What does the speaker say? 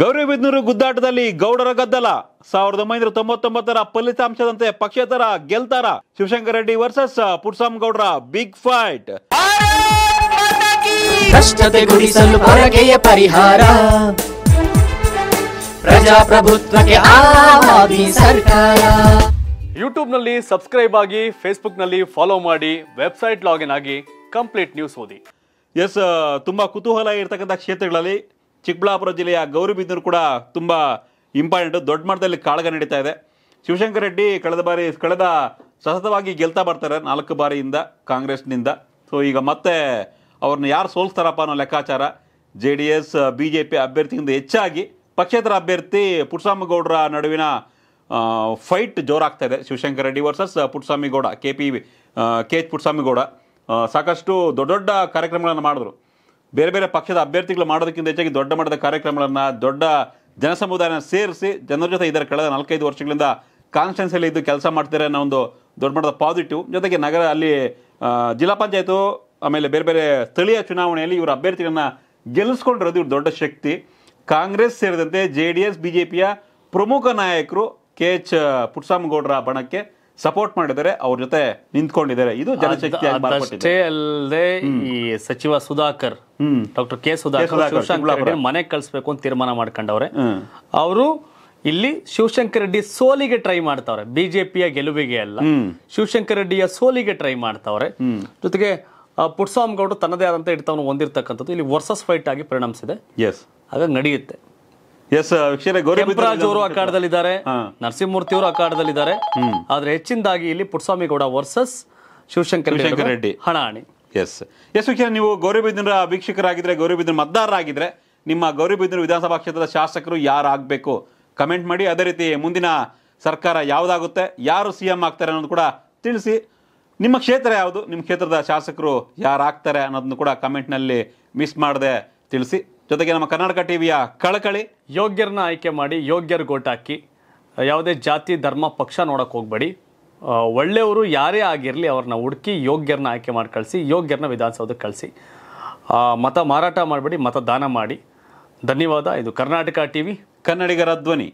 ಗೌರಿಬಿದ್ನೂರು ಗುದ್ದಾಟದಲ್ಲಿ ಗೌಡರ ಗದ್ದಲ ಸಾವಿರದ ಒಂಬೈನೂರ ತೊಂಬತ್ತೊಂಬತ್ತರ ಫಲಿತಾಂಶದಂತೆ ಪಕ್ಷೇತರ ಗೆಲ್ತಾರ ಶಿವಶಂಕರ ರೆಡ್ಡಿ ವರ್ಸಸ್ ಪುರ್ಸಾಮ್ ಗೌಡರ ಬಿಗ್ ಫೈಟ್ ಕಷ್ಟತೆ ಗುಡಿಸಲು ಪರಿಹಾರ ಪ್ರಜಾಪ್ರಭುತ್ವಕ್ಕೆ ಸರ್ಕಾರ ನಲ್ಲಿ ಸಬ್ಸ್ಕ್ರೈಬ್ ಆಗಿ ನಲ್ಲಿ ಫಾಲೋ ಮಾಡಿ ವೆಬ್ಸೈಟ್ ಲಾಗಿನ್ ಆಗಿ ಕಂಪ್ಲೀಟ್ ನ್ಯೂಸ್ ಓದಿ ಎಸ್ ತುಂಬಾ ಕುತೂಹಲ ಇರತಕ್ಕಂಥ ಕ್ಷೇತ್ರಗಳಲ್ಲಿ ಚಿಕ್ಕಬಳ್ಳಾಪುರ ಜಿಲ್ಲೆಯ ಗೌರಿಬಿದನೂರು ಕೂಡ ತುಂಬ ಇಂಪಾರ್ಟೆಂಟು ದೊಡ್ಡ ಮಟ್ಟದಲ್ಲಿ ಕಾಳಗ ನಡೀತಾ ಇದೆ ಶಿವಶಂಕರ ರೆಡ್ಡಿ ಕಳೆದ ಬಾರಿ ಕಳೆದ ಸತತವಾಗಿ ಗೆಲ್ತಾ ಬರ್ತಾರೆ ನಾಲ್ಕು ಬಾರಿಯಿಂದ ಕಾಂಗ್ರೆಸ್ನಿಂದ ಸೊ ಈಗ ಮತ್ತೆ ಅವ್ರನ್ನ ಯಾರು ಸೋಲ್ಸ್ತಾರಪ್ಪ ಅನ್ನೋ ಲೆಕ್ಕಾಚಾರ J D S B J P ಅಭ್ಯರ್ಥಿಗಿಂತ ಹೆಚ್ಚಾಗಿ ಪಕ್ಷೇತರ ಅಭ್ಯರ್ಥಿ ಪುಟ್ಸ್ವಾಮಿಗೌಡರ ನಡುವಿನ ಫೈಟ್ ಜೋರಾಗ್ತಾ ಇದೆ Shivashankar Reddy versus Puttaswamygowda K P K H Gowda ಸಾಕಷ್ಟು ದೊಡ್ಡ ದೊಡ್ಡ ಕಾರ್ಯಕ್ರಮಗಳನ್ನು ಮಾಡಿದ್ರು ಬೇರೆ ಬೇರೆ ಪಕ್ಷದ ಅಭ್ಯರ್ಥಿಗಳು ಮಾಡೋದಕ್ಕಿಂತ ಹೆಚ್ಚಾಗಿ ದೊಡ್ಡ ಮಟ್ಟದ ಕಾರ್ಯಕ್ರಮಗಳನ್ನು ದೊಡ್ಡ ಜನಸಮುದಾಯನ ಸೇರಿಸಿ ಜನರ ಜೊತೆ ಇದರ ಕಳೆದ ನಾಲ್ಕೈದು ವರ್ಷಗಳಿಂದ ಕಾನ್ಸ್ಟೆನ್ಸಿಯಲ್ಲಿ ಇದ್ದು ಕೆಲಸ ಮಾಡ್ತಾರೆ ಅನ್ನೋ ಒಂದು ದೊಡ್ಡ ಮಟ್ಟದ ಪಾಸಿಟಿವ್ ಜೊತೆಗೆ ನಗರ ಅಲ್ಲಿ ಜಿಲ್ಲಾ ಪಂಚಾಯತು ಆಮೇಲೆ ಬೇರೆ ಬೇರೆ ಸ್ಥಳೀಯ ಚುನಾವಣೆಯಲ್ಲಿ ಇವರ ಅಭ್ಯರ್ಥಿಗಳನ್ನು ಗೆಲ್ಲಿಸ್ಕೊಂಡಿರೋದು ಇವ್ರ ದೊಡ್ಡ ಶಕ್ತಿ ಕಾಂಗ್ರೆಸ್ ಸೇರಿದಂತೆ J D S B J ಪಿಯ ಪ್ರಮುಖ ನಾಯಕರು ಕೆ ಎಚ್ ಪುಟ್ಸಾಮಗೌಡರ ಬಣಕ್ಕೆ ಸಪೋರ್ಟ್ ಮಾಡಿದರೆ ಅವ್ರ ಜೊತೆ ನಿಂತ್ಕೊಂಡಿದ್ದಾರೆ ಇದು ಜನಶಕ್ತಿ ಅಷ್ಟೇ ಅಲ್ಲದೆ ಈ ಸಚಿವ ಸುಧಾಕರ್ ಡಾಕ್ಟರ್ ಕೆ ಸುಧಾಕರ್ ಮನೆ ಕಳಿಸ್ಬೇಕು ಅಂತ ತೀರ್ಮಾನ ಮಾಡ್ಕೊಂಡವ್ರೆ ಅವರು ಇಲ್ಲಿ ಶಿವಶಂಕರ್ ರೆಡ್ಡಿ ಸೋಲಿಗೆ ಟ್ರೈ ಮಾಡ್ತಾವ್ರೆ ಬಿಜೆಪಿಯ ಗೆಲುವಿಗೆ ಅಲ್ಲ ಶಿವಶಂಕರ್ ರೆಡ್ಡಿಯ ಸೋಲಿಗೆ ಟ್ರೈ ಮಾಡ್ತಾವ್ರೆ ಜೊತೆಗೆ ಗೌಡ್ರು ತನ್ನದೇ ಆದಂತ ಹಿಡಿತವನ್ನು ಹೊಂದಿರತಕ್ಕಂಥದ್ದು ಇಲ್ಲಿ ವರ್ಸಸ್ ಫೈಟ್ ಆಗಿ ಪರಿಣಮಿಸಿದೆ ಎಸ್ ಹಾಗಾಗಿ ನಡೆಯುತ್ತೆ ಎಸ್ ಕೆಂಪರಾಜ್ ಅವರು ಅಖಾಡದಲ್ಲಿದ್ದಾರೆ ನರಸಿಂಹಮೂರ್ತಿ ಅವರು ಅಖಾಡದಲ್ಲಿದ್ದಾರೆ ಆದ್ರೆ ಹೆಚ್ಚಿನದಾಗಿ ಇಲ್ಲಿ ಪುಟ್ಸ್ವಾಮಿಗೌಡ ಗೌಡ ವರ್ಸಸ್ ಶಿವಶಂಕರ್ ರೆಡ್ಡಿ ಹಣಾಣಿ ಎಸ್ ಎಸ್ ವಿಕ್ಷೇಣ ನೀವು ಗೌರಿಬಿದನರ ಅಭಿಕ್ಷಕರಾಗಿದ್ರೆ ಮತದಾರರ ಮತದಾರರಾಗಿದ್ರೆ ನಿಮ್ಮ ಗೌರಿಬಿದ್ರ ವಿಧಾನಸಭಾ ಕ್ಷೇತ್ರದ ಶಾಸಕರು ಯಾರಾಗಬೇಕು ಕಮೆಂಟ್ ಮಾಡಿ ಅದೇ ರೀತಿ ಮುಂದಿನ ಸರ್ಕಾರ ಯಾವ್ದಾಗುತ್ತೆ ಯಾರು ಸಿಎಂ ಎಂ ಆಗ್ತಾರೆ ಅನ್ನೋದು ಕೂಡ ತಿಳಿಸಿ ನಿಮ್ಮ ಕ್ಷೇತ್ರ ಯಾವುದು ನಿಮ್ಮ ಕ್ಷೇತ್ರದ ಶಾಸಕರು ಯಾರಾಗ್ತಾರೆ ಅನ್ನೋದನ್ನು ಕೂಡ ಕಮೆಂಟ್ನಲ್ಲಿ ಮಿಸ್ ಮಾಡದೆ ತಿಳಿಸಿ ಜೊತೆಗೆ ನಮ್ಮ ಕರ್ನಾಟಕ ಟಿವಿಯ ಕಳಕಳಿ ಯೋಗ್ಯರನ್ನ ಆಯ್ಕೆ ಮಾಡಿ ಯೋಗ್ಯರು ಗೋಟಾಕಿ ಯಾವುದೇ ಜಾತಿ ಧರ್ಮ ಪಕ್ಷ ನೋಡೋಕೆ ಹೋಗಬೇಡಿ ಒಳ್ಳೆಯವರು ಯಾರೇ ಆಗಿರಲಿ ಅವ್ರನ್ನ ಹುಡುಕಿ ಯೋಗ್ಯರನ್ನ ಆಯ್ಕೆ ಮಾಡಿ ಕಳಿಸಿ ಯೋಗ್ಯರನ್ನ ವಿಧಾನಸೌಧಕ್ಕೆ ಕಳಿಸಿ ಮತ ಮಾರಾಟ ಮಾಡಬೇಡಿ ಮತದಾನ ಮಾಡಿ ಧನ್ಯವಾದ ಇದು ಕರ್ನಾಟಕ ಟಿವಿ ಕನ್ನಡಿಗರ ಧ್ವನಿ